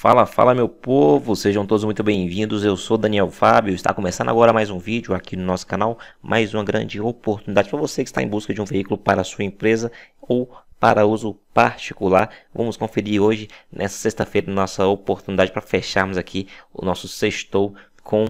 Fala, fala meu povo, sejam todos muito bem-vindos. Eu sou Daniel Fábio, está começando agora mais um vídeo aqui no nosso canal, mais uma grande oportunidade para você que está em busca de um veículo para a sua empresa ou para uso particular. Vamos conferir hoje, nessa sexta-feira, nossa oportunidade para fecharmos aqui o nosso sextou com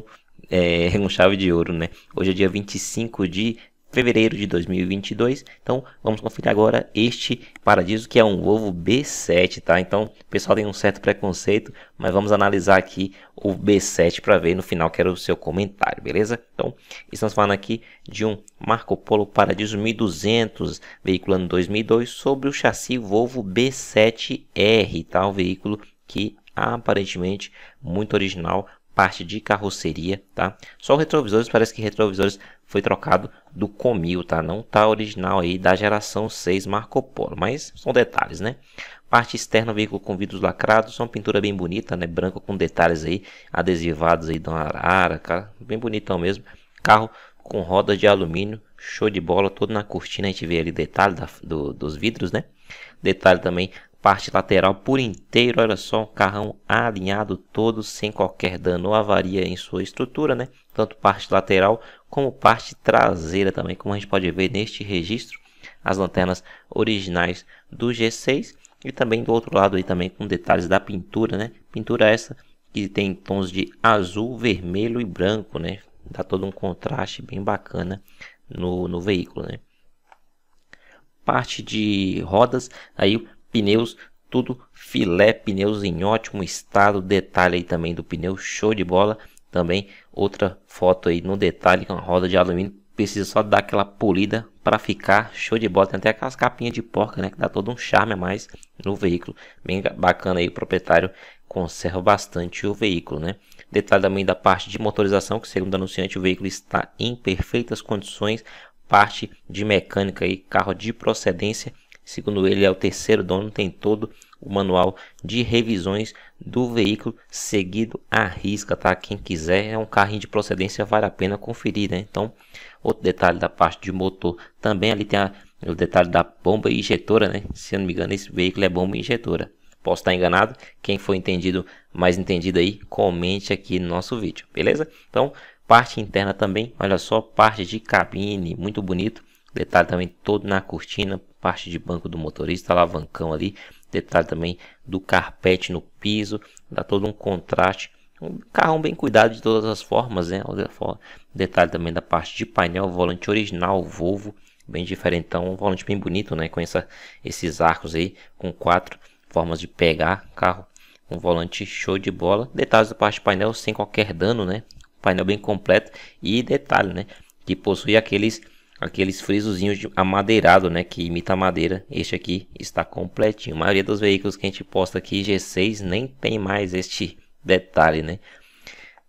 é, um chave de ouro, né? Hoje é dia 25 de fevereiro de 2022. Então vamos conferir agora este Paradiso que é um Volvo B7, tá? Então o pessoal tem um certo preconceito, mas vamos analisar aqui o B7 para ver no final quero o seu comentário, beleza? Então estamos falando aqui de um Marco Polo Paradiso 1200, veículo ano 2002, sobre o chassi Volvo B7R, tá? Um veículo que aparentemente muito original, parte de carroceria, tá? Só retrovisores, parece que retrovisores foi trocado do Comil, tá? Não tá original aí da geração 6 Marco Polo, mas são detalhes, né? Parte externa, veículo com vidros lacrados, uma pintura bem bonita, né? branca com detalhes aí, adesivados aí da arara, cara, bem bonitão mesmo. Carro com rodas de alumínio, show de bola, todo na cortina, a gente vê ali detalhe da, do, dos vidros, né? Detalhe também parte lateral por inteiro, olha só, um carrão alinhado todo, sem qualquer dano ou avaria em sua estrutura, né? Tanto parte lateral como parte traseira também, como a gente pode ver neste registro, as lanternas originais do G6 e também do outro lado aí também com detalhes da pintura, né? Pintura essa que tem tons de azul, vermelho e branco, né? Dá todo um contraste bem bacana no, no veículo, né? Parte de rodas, aí pneus tudo filé, pneus em ótimo estado, detalhe aí também do pneu, show de bola, também outra foto aí no detalhe com a roda de alumínio, precisa só dar aquela polida para ficar show de bola, tem até aquelas capinhas de porca, né, que dá todo um charme a mais no veículo, bem bacana aí o proprietário conserva bastante o veículo, né? Detalhe também da parte de motorização, que segundo o anunciante o veículo está em perfeitas condições, parte de mecânica e carro de procedência Segundo ele, é o terceiro dono, tem todo o manual de revisões do veículo seguido à risca, tá? Quem quiser, é um carrinho de procedência, vale a pena conferir, né? Então, outro detalhe da parte de motor também, ali tem a, o detalhe da bomba injetora, né? Se eu não me engano, esse veículo é bomba injetora. Posso estar enganado, quem for entendido, mais entendido aí, comente aqui no nosso vídeo, beleza? Então, parte interna também, olha só, parte de cabine, muito bonito Detalhe também todo na cortina, parte de banco do motorista, alavancão ali. Detalhe também do carpete no piso, dá todo um contraste. Um carrão bem cuidado de todas as formas, né? Detalhe também da parte de painel, volante original Volvo, bem diferentão, um volante bem bonito, né? Com essa, esses arcos aí, com quatro formas de pegar carro, um volante show de bola. Detalhes da parte de painel sem qualquer dano, né? Painel bem completo e detalhe, né? Que possui aqueles aqueles frisozinhos de amadeirado, né, que imita a madeira. Este aqui está completinho. A maioria dos veículos que a gente posta aqui G6 nem tem mais este detalhe, né?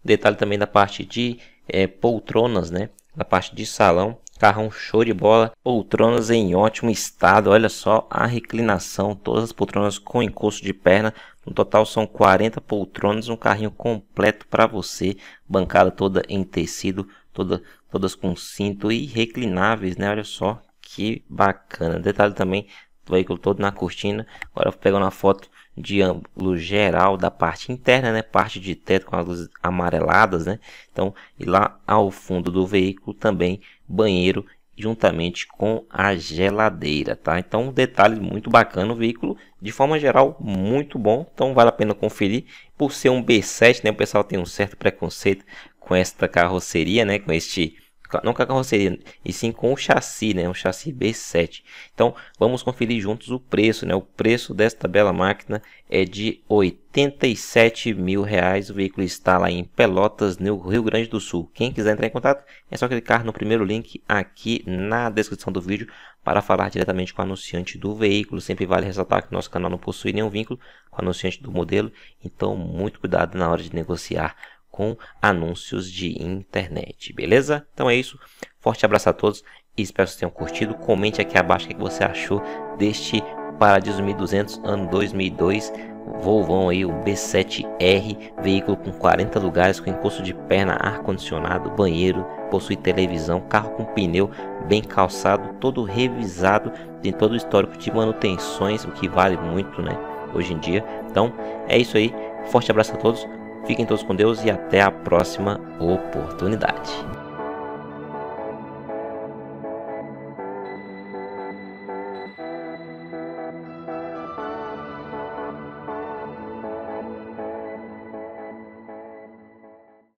Detalhe também da parte de é, poltronas, né? Na parte de salão, carrão show de bola, poltronas em ótimo estado. Olha só a reclinação, todas as poltronas com encosto de perna. No total são 40 poltronas, um carrinho completo para você, bancada toda em tecido toda, todas com cinto e reclináveis, né? Olha só que bacana. Detalhe também do veículo todo na cortina. Agora pegar uma foto de ângulo geral da parte interna, né? Parte de teto com as luzes amareladas, né? Então, e lá ao fundo do veículo também banheiro juntamente com a geladeira, tá? Então, um detalhe muito bacana, o veículo de forma geral muito bom, então vale a pena conferir. Por ser um B7, né, o pessoal tem um certo preconceito com esta carroceria, né, com este não com a carroceria, e sim com o chassi, né? Um chassi B7. Então, vamos conferir juntos o preço, né? O preço desta bela máquina é de 87 mil reais. O veículo está lá em Pelotas, no Rio Grande do Sul. Quem quiser entrar em contato, é só clicar no primeiro link aqui na descrição do vídeo para falar diretamente com o anunciante do veículo. Sempre vale ressaltar que nosso canal não possui nenhum vínculo com o anunciante do modelo, então muito cuidado na hora de negociar com anúncios de internet, beleza? Então é isso. Forte abraço a todos e espero que vocês tenham curtido. Comente aqui abaixo o que é você achou deste Paradiso 1200 ano 2002. Volvão aí, o B7R, veículo com 40 lugares, com encosto de perna, ar-condicionado, banheiro, possui televisão, carro com pneu bem calçado, todo revisado, tem todo o histórico de manutenções, o que vale muito, né, hoje em dia. Então, é isso aí, forte abraço a todos, Fiquem todos com Deus e até a próxima oportunidade.